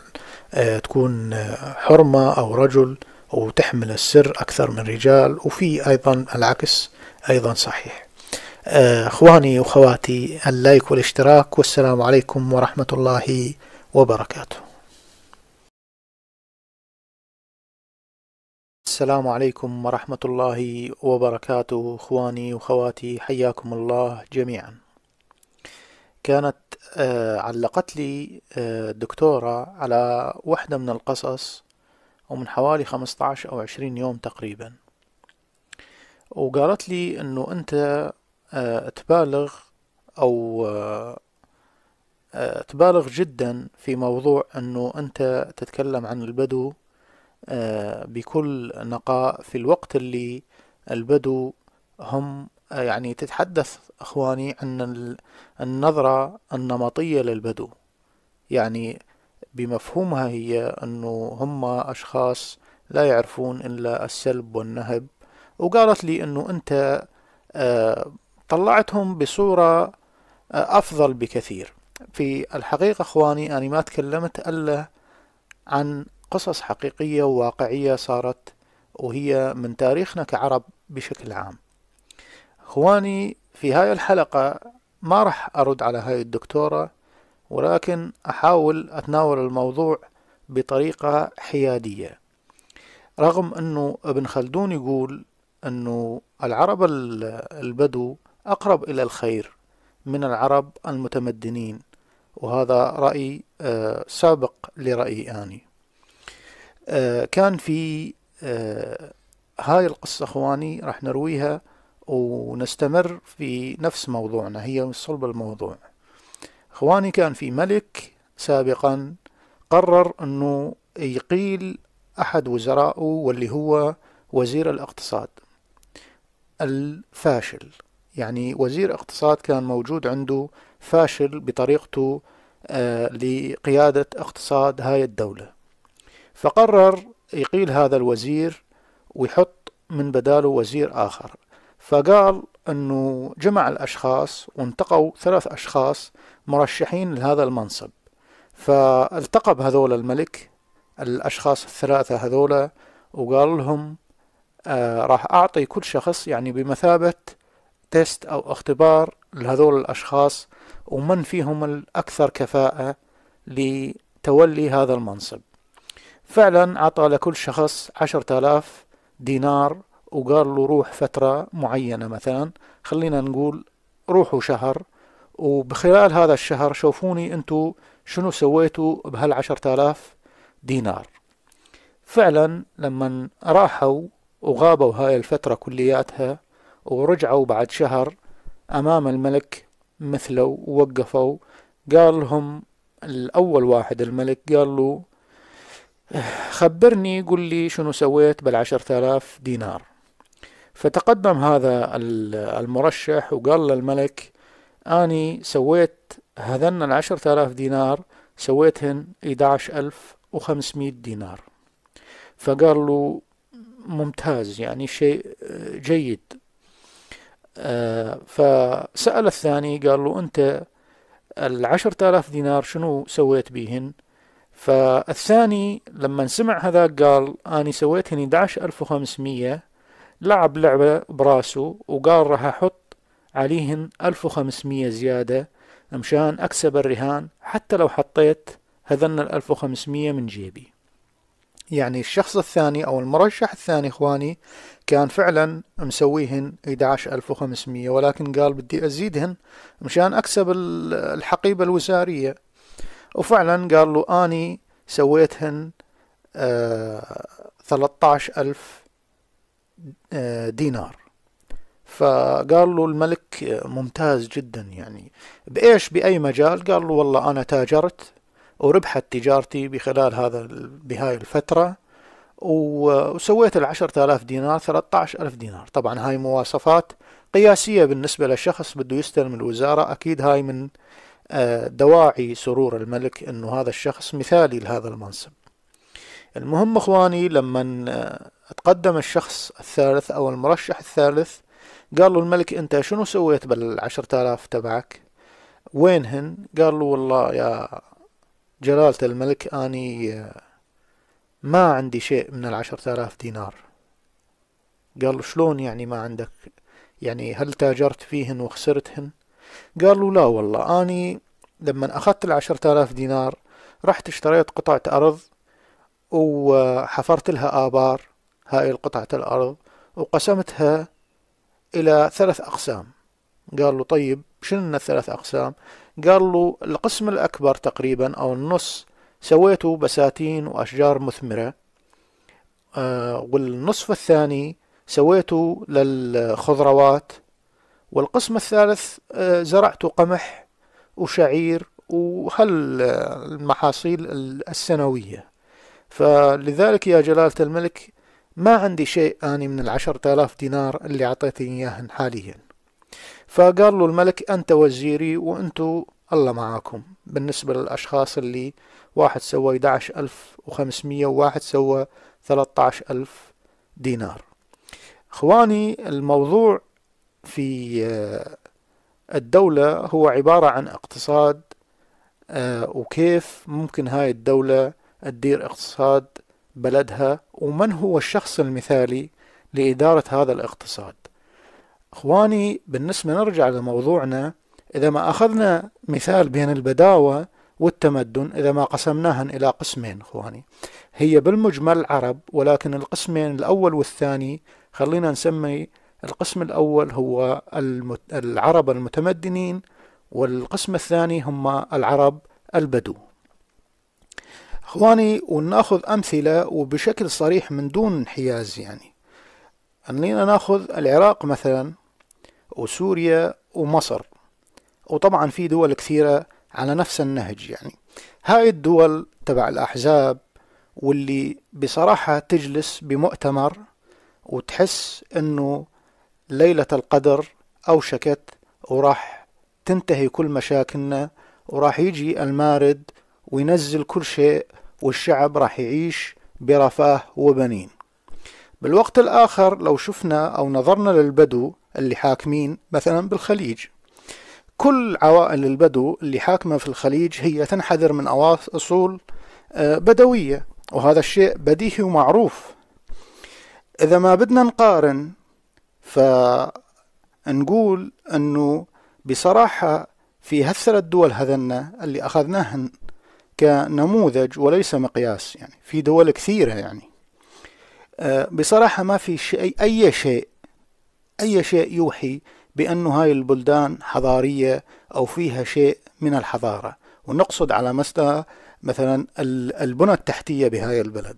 آه تكون آه، حرمة أو رجل وتحمل السر أكثر من رجال وفي أيضا العكس أيضا صحيح آه، أخواني وخواتي اللايك والاشتراك والسلام عليكم ورحمة الله وبركاته السلام عليكم ورحمة الله وبركاته إخواني وخواتي حياكم الله جميعا كانت آه، علقت لي آه، دكتورة على واحدة من القصص ومن حوالي 15 أو 20 يوم تقريبا وقالت لي أنه أنت آه، تبالغ أو آه، آه، تبالغ جدا في موضوع أنه أنت تتكلم عن البدو بكل نقاء في الوقت اللي البدو هم يعني تتحدث اخواني عن النظرة النمطية للبدو يعني بمفهومها هي أنه هم أشخاص لا يعرفون إلا السلب والنهب وقالت لي أنه أنت آه، طلعتهم بصورة آه، أفضل بكثير في الحقيقة أخواني أنا ما تكلمت إلا عن قصص حقيقية وواقعية صارت وهي من تاريخنا كعرب بشكل عام أخواني في هاي الحلقة ما راح أرد على هاي الدكتورة ولكن أحاول أتناول الموضوع بطريقة حيادية رغم أنه ابن خلدون يقول أنه العرب البدو أقرب إلى الخير من العرب المتمدنين وهذا رأي آه، سابق لرأيي آني آه، كان في آه، هاي القصة أخواني راح نرويها ونستمر في نفس موضوعنا هي صلب الموضوع إخواني كان في ملك سابقا قرر أنه يقيل أحد وزرائه واللي هو وزير الاقتصاد الفاشل يعني وزير اقتصاد كان موجود عنده فاشل بطريقته آه، لقيادة اقتصاد هاي الدولة فقرر يقيل هذا الوزير ويحط من بداله وزير آخر فقال أنه جمع الأشخاص وانتقوا ثلاث أشخاص مرشحين لهذا المنصب فالتقى بهذول الملك الأشخاص الثلاثة هذولا وقال لهم آه راح أعطي كل شخص يعني بمثابة تيست أو اختبار لهذول الأشخاص ومن فيهم الأكثر كفاءة لتولي هذا المنصب فعلا أعطى لكل شخص عشرة آلاف دينار وقال له روح فترة معينة مثلا خلينا نقول روحوا شهر وبخلال هذا الشهر شوفوني انتو شنو سويتوا بهالعشرة آلاف دينار فعلا لما راحوا وغابوا هاي الفترة كلياتها ورجعوا بعد شهر أمام الملك مثلوا ووقفوا قال لهم الأول واحد الملك قال له إيه، خبرني قل لي شنو سويت بالعشرة آلاف دينار فتقدم هذا المرشح وقال للملك أني سويت هذن العشرة آلاف دينار سويتهن ايدعش ألف وخمسمائة دينار فقال له ممتاز يعني شيء جيد آه، فسأل الثاني قال له أنت العشرة آلاف دينار شنو سويت بيهن فالثاني لما سمع هذا قال أني سويتهن 11500 لعب لعبة براسه وقال راح أحط عليهن 1500 زيادة مشان أكسب الرهان حتى لو حطيت هذن الألف 1500 من جيبي يعني الشخص الثاني أو المرشح الثاني إخواني كان فعلا مسويهن 11500 ولكن قال بدي أزيدهن مشان أكسب الحقيبة الوزارية وفعلا قال له أني سويتهن آه ألف دينار فقال له الملك ممتاز جدا يعني بإيش بأي مجال قال له والله أنا تاجرت وربحت تجارتي بخلال هذا بهاي الفترة وسويت العشرة آلاف دينار ثلاثة عشر ألف دينار طبعا هاي مواصفات قياسية بالنسبة لشخص بده يستلم الوزارة أكيد هاي من آه، دواعي سرور الملك أنه هذا الشخص مثالي لهذا المنصب المهم اخواني لما تقدم الشخص الثالث او المرشح الثالث قال له الملك انت شنو سويت بالعشرة آلاف تبعك وينهن قال له والله يا جلالة الملك اني ما عندي شيء من العشرة آلاف دينار قال له شلون يعني ما عندك يعني هل تاجرت فيهن وخسرتهن قال له لا والله اني لما اخذت العشرة آلاف دينار رحت اشتريت قطعة ارض وحفرت لها آبار هاي القطعة الأرض وقسمتها إلى ثلاث أقسام قال له طيب شنو الثلاث أقسام قال له القسم الأكبر تقريبا أو النص سويته بساتين وأشجار مثمرة آه، والنصف الثاني سويته للخضروات والقسم الثالث آه، زرعته قمح وشعير وهالمحاصيل السنوية فلذلك يا جلالة الملك ما عندي شيء أني من العشرة آلاف دينار اللي أعطيتني إياهن حاليا فقال له الملك أنت وزيري وأنتو الله معاكم بالنسبة للأشخاص اللي واحد سوى 11500 وواحد سوى 13000 دينار اخواني الموضوع في آه، الدولة هو عبارة عن اقتصاد آه، وكيف ممكن هاي الدولة تدير اقتصاد بلدها ومن هو الشخص المثالي لإدارة هذا الاقتصاد اخواني بالنسبة نرجع لموضوعنا إذا ما أخذنا مثال بين البداوة والتمدن إذا ما قسمناهن إلى قسمين إخواني هي بالمجمل عرب ولكن القسمين الأول والثاني خلينا نسمي القسم الأول هو العرب المتمدنين والقسم الثاني هم العرب البدو اخواني وناخذ امثله وبشكل صريح من دون انحياز يعني خلينا ناخذ العراق مثلا وسوريا ومصر وطبعا في دول كثيره على نفس النهج يعني هاي الدول تبع الاحزاب واللي بصراحه تجلس بمؤتمر وتحس انه ليله القدر اوشكت وراح تنتهي كل مشاكلنا وراح يجي المارد وينزل كل شيء والشعب راح يعيش برفاه وبنين بالوقت الآخر لو شفنا أو نظرنا للبدو اللي حاكمين مثلا بالخليج كل عوائل البدو اللي حاكمة في الخليج هي تنحدر من أصول آه، بدوية وهذا الشيء بديهي ومعروف إذا ما بدنا نقارن فنقول أنه بصراحة في هالثلاث دول هذنا اللي أخذناهن كنموذج وليس مقياس يعني في دول كثيرة يعني آه، بصراحة ما في شيء أي شيء أي شيء يوحي بأن هاي البلدان حضارية أو فيها شيء من الحضارة ونقصد على مستوى مثلا البنى التحتية بهاي البلد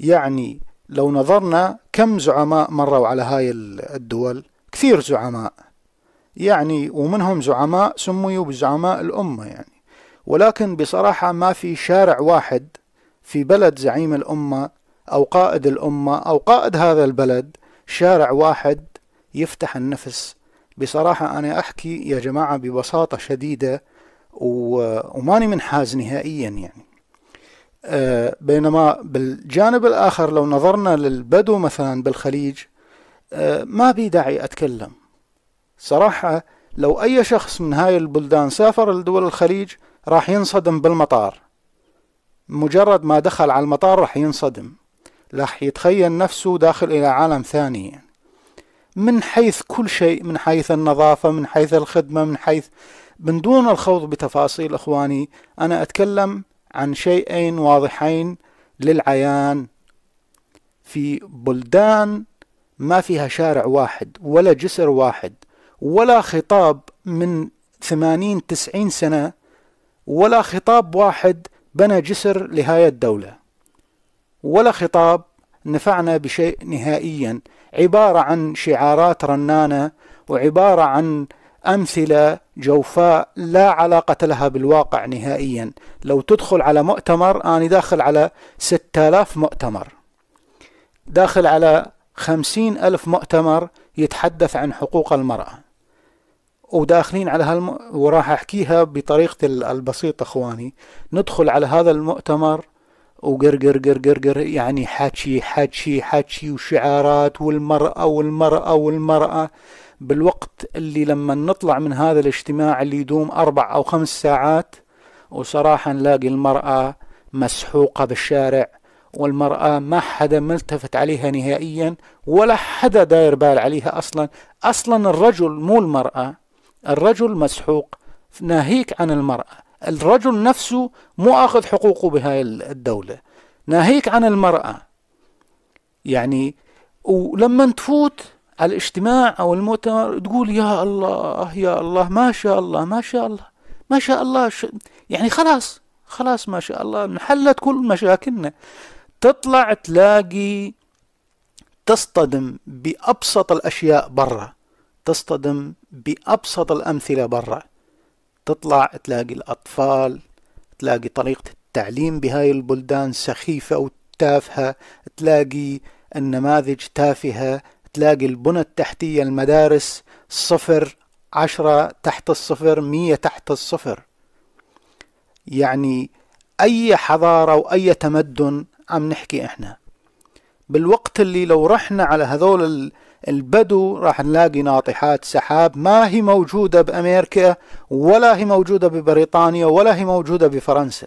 يعني لو نظرنا كم زعماء مروا على هاي الدول كثير زعماء يعني ومنهم زعماء سميوا بزعماء الأمة يعني ولكن بصراحة ما في شارع واحد في بلد زعيم الأمة أو قائد الأمة أو قائد هذا البلد شارع واحد يفتح النفس بصراحة أنا أحكي يا جماعة ببساطة شديدة وماني منحاز نهائيا يعني أه بينما بالجانب الآخر لو نظرنا للبدو مثلا بالخليج أه ما بي داعي أتكلم صراحة لو أي شخص من هاي البلدان سافر لدول الخليج راح ينصدم بالمطار مجرد ما دخل على المطار راح ينصدم راح يتخيل نفسه داخل إلى عالم ثاني يعني. من حيث كل شيء من حيث النظافة من حيث الخدمة من حيث من دون الخوض بتفاصيل إخواني أنا أتكلم عن شيئين واضحين للعيان في بلدان ما فيها شارع واحد ولا جسر واحد ولا خطاب من ثمانين تسعين سنة ولا خطاب واحد بنى جسر لهاي الدولة ولا خطاب نفعنا بشيء نهائيا عبارة عن شعارات رنانة وعبارة عن أمثلة جوفاء لا علاقة لها بالواقع نهائيا لو تدخل على مؤتمر أنا داخل على 6000 مؤتمر داخل على خمسين ألف مؤتمر يتحدث عن حقوق المرأة وداخلين على هالم... وراح احكيها بطريقتي البسيطه اخواني ندخل على هذا المؤتمر وقرقر قرقر قر يعني حكي حكي حكي وشعارات والمرأة والمرأة والمرأة بالوقت اللي لما نطلع من هذا الاجتماع اللي يدوم أربع أو خمس ساعات وصراحة نلاقي المرأة مسحوقة بالشارع والمرأة ما حدا ملتفت عليها نهائيا ولا حدا داير بال عليها أصلا أصلا الرجل مو المرأة الرجل مسحوق ناهيك عن المرأة الرجل نفسه مو أخذ حقوقه بهاي الدولة ناهيك عن المرأة يعني ولما تفوت على الاجتماع أو المؤتمر تقول يا الله يا الله ما شاء الله ما شاء الله ما شاء الله ش... يعني خلاص خلاص ما شاء الله انحلت كل مشاكلنا تطلع تلاقي تصطدم بأبسط الأشياء برا تصطدم بأبسط الأمثلة برا تطلع تلاقي الأطفال تلاقي طريقة التعليم بهاي البلدان سخيفة وتافهة تلاقي النماذج تافهة تلاقي البنى التحتية المدارس صفر عشرة تحت الصفر مية تحت الصفر يعني أي حضارة وأي تمدن عم نحكي إحنا بالوقت اللي لو رحنا على هذول البدو راح نلاقي ناطحات سحاب ما هي موجودة بأمريكا ولا هي موجودة ببريطانيا ولا هي موجودة بفرنسا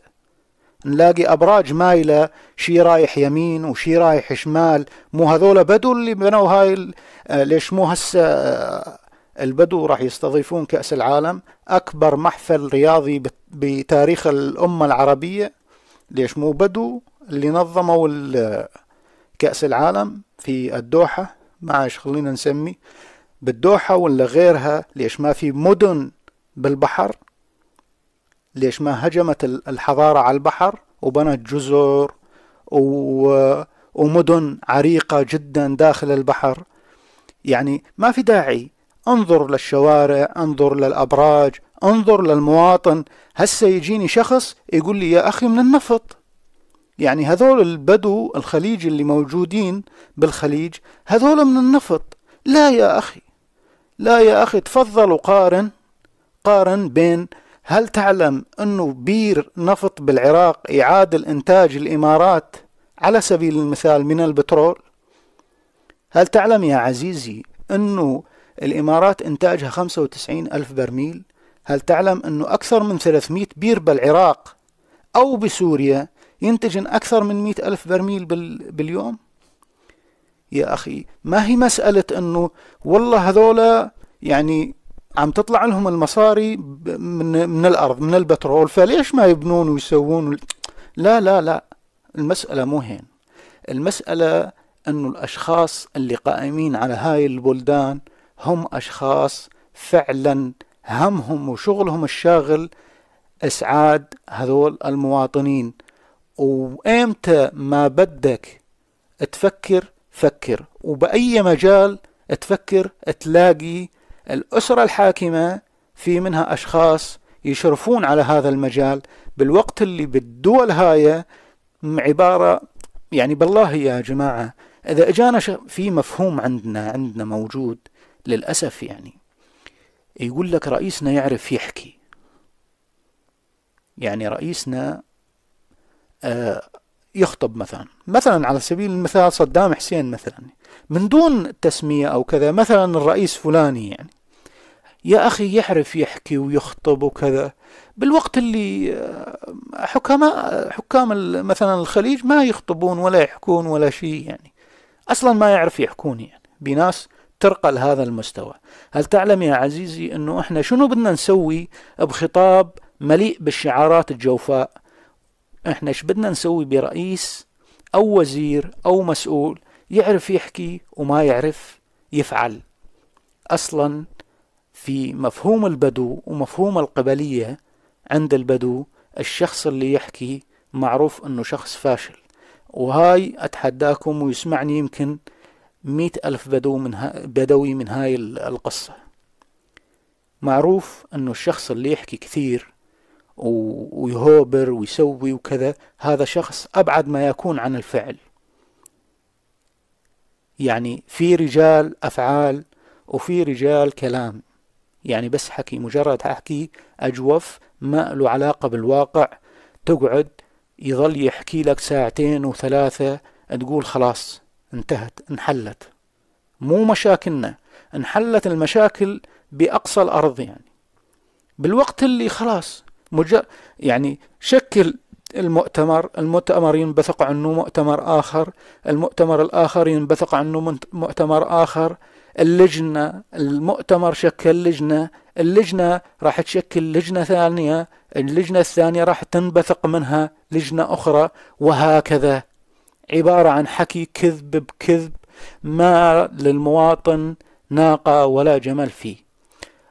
نلاقي أبراج مايلة شي رايح يمين وشي رايح شمال مو هذول بدو اللي بنوا هاي آه، ليش مو هسه آه، البدو راح يستضيفون كأس العالم أكبر محفل رياضي بتاريخ الأمة العربية ليش مو بدو اللي نظموا آه، كأس العالم في الدوحة معلش خلينا نسمي بالدوحة ولا غيرها ليش ما في مدن بالبحر ليش ما هجمت الحضارة على البحر وبنت جزر ومدن عريقة جدا داخل البحر يعني ما في داعي انظر للشوارع انظر للأبراج انظر للمواطن هسه يجيني شخص يقول لي يا أخي من النفط يعني هذول البدو الخليج اللي موجودين بالخليج هذول من النفط لا يا أخي لا يا أخي تفضل وقارن قارن بين هل تعلم أنه بير نفط بالعراق يعادل إنتاج الإمارات على سبيل المثال من البترول هل تعلم يا عزيزي أنه الإمارات إنتاجها 95 ألف برميل هل تعلم أنه أكثر من 300 بير بالعراق أو بسوريا ينتجن أكثر من مئة ألف برميل باليوم يا أخي ما هي مسألة أنه والله هذولا يعني عم تطلع لهم المصاري من, من الأرض من البترول فليش ما يبنون ويسوون لا لا لا المسألة مو هين المسألة أنه الأشخاص اللي قائمين على هاي البلدان هم أشخاص فعلا همهم وشغلهم الشاغل إسعاد هذول المواطنين وامتى ما بدك تفكر فكر وبأي مجال تفكر تلاقي الأسرة الحاكمة في منها أشخاص يشرفون على هذا المجال بالوقت اللي بالدول هاي عبارة يعني بالله يا جماعة إذا إجانا في مفهوم عندنا عندنا موجود للأسف يعني يقول لك رئيسنا يعرف يحكي يعني رئيسنا يخطب مثلا مثلا على سبيل المثال صدام حسين مثلا من دون تسمية أو كذا مثلا الرئيس فلاني يعني يا أخي يعرف يحكي ويخطب وكذا بالوقت اللي آه، حكماء حكام مثلا الخليج ما يخطبون ولا يحكون ولا شيء يعني أصلا ما يعرف يحكون يعني بناس ترقى لهذا المستوى هل تعلم يا عزيزي أنه إحنا شنو بدنا نسوي بخطاب مليء بالشعارات الجوفاء احنا ايش بدنا نسوي برئيس او وزير او مسؤول يعرف يحكي وما يعرف يفعل اصلا في مفهوم البدو ومفهوم القبليه عند البدو الشخص اللي يحكي معروف انه شخص فاشل وهاي اتحداكم ويسمعني يمكن مئة ألف بدو من ها بدوي من هاي القصة معروف انه الشخص اللي يحكي كثير ويهوبر ويسوي وكذا هذا شخص أبعد ما يكون عن الفعل يعني في رجال أفعال وفي رجال كلام يعني بس حكي مجرد حكي أجوف ما له علاقة بالواقع تقعد يظل يحكي لك ساعتين وثلاثة تقول خلاص انتهت انحلت مو مشاكلنا انحلت المشاكل بأقصى الأرض يعني بالوقت اللي خلاص مج... يعني شكل المؤتمر المؤتمر ينبثق عنه مؤتمر آخر المؤتمر الآخر ينبثق عنه مؤتمر آخر اللجنة المؤتمر شكل لجنة اللجنة راح تشكل لجنة ثانية اللجنة الثانية راح تنبثق منها لجنة أخرى وهكذا عبارة عن حكي كذب بكذب ما للمواطن ناقة ولا جمل فيه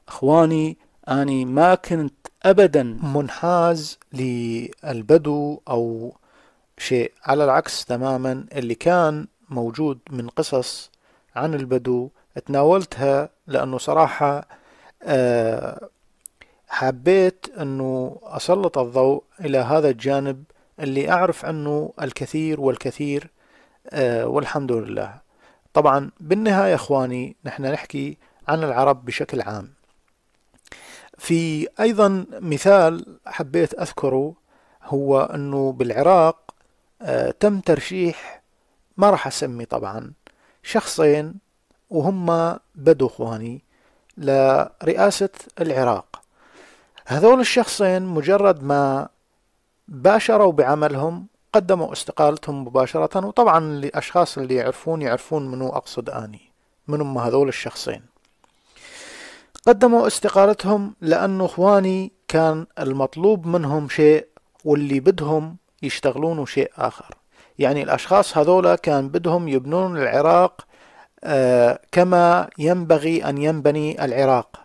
أخواني أني ما كنت أبدا منحاز للبدو أو شيء على العكس تماما اللي كان موجود من قصص عن البدو تناولتها لأنه صراحة آه، حبيت أنه أسلط الضوء إلى هذا الجانب اللي أعرف عنه الكثير والكثير آه، والحمد لله طبعا بالنهاية إخواني نحن نحكي عن العرب بشكل عام في أيضا مثال حبيت أذكره هو أنه بالعراق آه، تم ترشيح ما راح أسمي طبعا شخصين وهم بدو اخواني لرئاسة العراق هذول الشخصين مجرد ما باشروا بعملهم قدموا استقالتهم مباشرة وطبعا الأشخاص اللي يعرفون يعرفون منو أقصد أني من هم هذول الشخصين قدموا استقالتهم لأنه إخواني كان المطلوب منهم شيء واللي بدهم يشتغلون شيء آخر يعني الأشخاص هذولا كان بدهم يبنون العراق آه، كما ينبغي أن ينبني العراق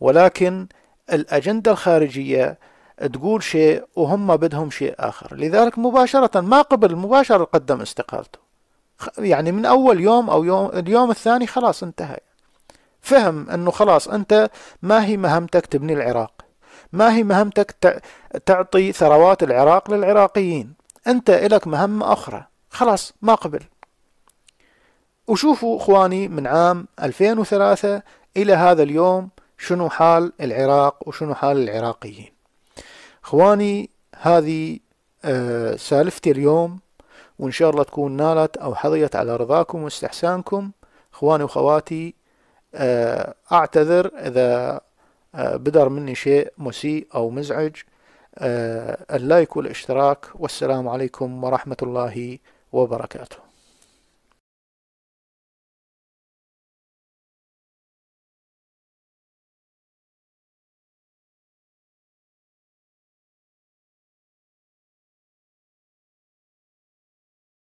ولكن الأجندة الخارجية تقول شيء وهم بدهم شيء آخر لذلك مباشرة ما قبل مباشرة قدم استقالته يعني من أول يوم أو يوم اليوم الثاني خلاص انتهى فهم أنه خلاص أنت ما هي مهمتك تبني العراق ما هي مهمتك تعطي ثروات العراق للعراقيين أنت إلك مهمة أخرى خلاص ما قبل وشوفوا إخواني من عام 2003 إلى هذا اليوم شنو حال العراق وشنو حال العراقيين إخواني هذه آه، سالفتي اليوم وإن شاء الله تكون نالت أو حظيت على رضاكم واستحسانكم إخواني وخواتي آه، أعتذر إذا آه، بدر مني شيء مسيء أو مزعج آه، اللايك والاشتراك والسلام عليكم ورحمة الله وبركاته